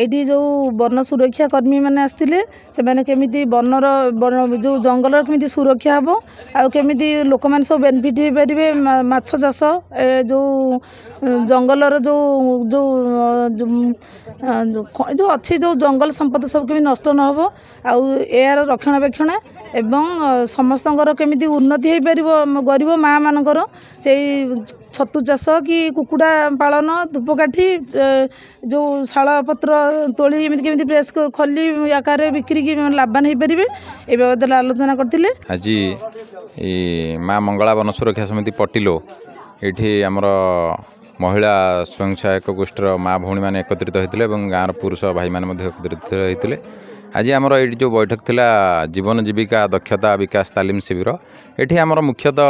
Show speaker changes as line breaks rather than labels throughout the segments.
ଏଇଠି ଯେଉଁ ବନ ସୁରକ୍ଷା କର୍ମୀମାନେ ଆସିଥିଲେ ସେମାନେ କେମିତି ବନର ବନ ଯେଉଁ ଜଙ୍ଗଲର କେମିତି ସୁରକ୍ଷା ହେବ ଆଉ କେମିତି ଲୋକମାନେ ସବୁ ବେନିଫିଟ୍ ହେଇପାରିବେ ମାଛ ଚାଷ ଏ ଯେଉଁ ଜଙ୍ଗଲର ଯେଉଁ ଯେଉଁ ଯେଉଁ ଅଛି ଯେଉଁ ଜଙ୍ଗଲ ସମ୍ପଦ ସବୁ କେମିତି ନଷ୍ଟ ନ ହେବ ଆଉ ଏହାର ରକ୍ଷଣାବେକ୍ଷଣ ଏବଂ ସମସ୍ତଙ୍କର କେମିତି ଉନ୍ନତି ହେଇପାରିବ ଗରିବ ମାଆମାନଙ୍କର ସେଇ ଛତୁ ଚାଷ କି କୁକୁଡ଼ା ପାଳନ ଧୂପକାଠି ଯେଉଁ ଶାଳପତ୍ର ତୋଳି ଏମିତି କେମିତି ପ୍ରେସ୍ ଖୋଲି ଆକାରରେ ବିକ୍ରିକି ଲାଭବାନ ହେଇପାରିବେ ଏ ବାବଦରେ ଆଲୋଚନା କରିଥିଲେ
ଆଜି ମା ମଙ୍ଗଳା ବନ ସୁରକ୍ଷା ସମିତି ପଟିଲୋ ଏଠି ଆମର ମହିଳା ସ୍ୱୟଂ ସହାୟକ ଗୋଷ୍ଠୀର ମା ଭଉଣୀମାନେ ଏକତ୍ରିତ ହୋଇଥିଲେ ଏବଂ ଗାଁର ପୁରୁଷ ଭାଇମାନେ ମଧ୍ୟ ଏକତ୍ରିତ ହୋଇଥିଲେ ଆଜି ଆମର ଏଇଠି ଯେଉଁ ବୈଠକ ଥିଲା ଜୀବନ ଜୀବିକା ଦକ୍ଷତା ବିକାଶ ତାଲିମ ଶିବିର ଏଠି ଆମର ମୁଖ୍ୟତଃ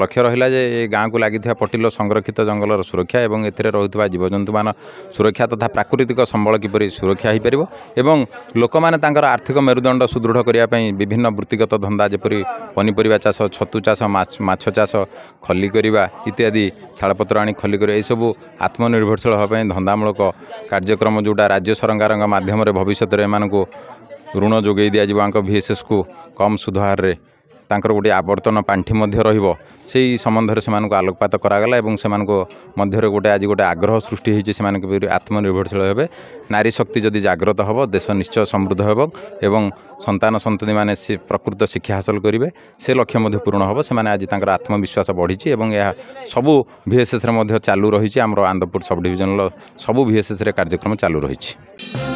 ଲକ୍ଷ୍ୟ ରହିଲା ଯେ ଏ ଗାଁକୁ ଲାଗିଥିବା ପଟିଲ ସଂରକ୍ଷିତ ଜଙ୍ଗଲର ସୁରକ୍ଷା ଏବଂ ଏଥିରେ ରହୁଥିବା ଜୀବଜନ୍ତୁମାନ ସୁରକ୍ଷା ତଥା ପ୍ରାକୃତିକ ସମ୍ବଳ କିପରି ସୁରକ୍ଷା ହୋଇପାରିବ ଏବଂ ଲୋକମାନେ ତାଙ୍କର ଆର୍ଥିକ ମେରୁଦଣ୍ଡ ସୁଦୃଢ଼ କରିବା ପାଇଁ ବିଭିନ୍ନ ବୃତ୍ତିଗତ ଧନ୍ଦା ଯେପରି ପନିପରିବା ଚାଷ ଛତୁ ଚାଷ ମାଛ ଚାଷ ଖଲି କରିବା ଇତ୍ୟାଦି ଶାଳପତ୍ର ଆଣି ଖଲି କରିବା ଏସବୁ ଆତ୍ମନିର୍ଭରଶୀଳ ହେବା ପାଇଁ ଧନ୍ଦାମୂଳକ କାର୍ଯ୍ୟକ୍ରମ ଯେଉଁଟା ରାଜ୍ୟ ସରକାରଙ୍କ ମାଧ୍ୟମରେ ଭବିଷ୍ୟତରେ ଏମାନଙ୍କୁ ତାଙ୍କୁ ଋଣ ଯୋଗାଇ ଦିଆଯିବ ଆଙ୍କ ଭି ଏସ୍ ଏସ୍କୁ କମ୍ ସୁଧହାରରେ ତାଙ୍କର ଗୋଟିଏ ଆବର୍ତ୍ତନ ପାଣ୍ଠି ମଧ୍ୟ ରହିବ ସେଇ ସମ୍ବନ୍ଧରେ ସେମାନଙ୍କୁ ଆଲୋକପାତ କରାଗଲା ଏବଂ ସେମାନଙ୍କ ମଧ୍ୟରେ ଗୋଟେ ଆଜି ଗୋଟେ ଆଗ୍ରହ ସୃଷ୍ଟି ହୋଇଛି ସେମାନଙ୍କ ବି ଆତ୍ମନିର୍ଭରଶୀଳ ହେବେ ନାରୀ ଶକ୍ତି ଯଦି ଜାଗ୍ରତ ହେବ ଦେଶ ନିଶ୍ଚୟ ସମୃଦ୍ଧ ହେବ ଏବଂ ସନ୍ତାନ ସନ୍ତତିମାନେ ସେ ପ୍ରକୃତ ଶିକ୍ଷା ହାସଲ କରିବେ ସେ ଲକ୍ଷ୍ୟ ମଧ୍ୟ ପୂରଣ ହେବ ସେମାନେ ଆଜି ତାଙ୍କର ଆତ୍ମବିଶ୍ୱାସ ବଢ଼ିଛି ଏବଂ ଏହା ସବୁ ଏସ୍ରେ ମଧ୍ୟ ଚାଲୁ ରହିଛି ଆମର ଆନ୍ଦପୁର ସବ୍ ଡିଭିଜନର ସବୁ ଏସ୍ରେ କାର୍ଯ୍ୟକ୍ରମ ଚାଲୁ ରହିଛି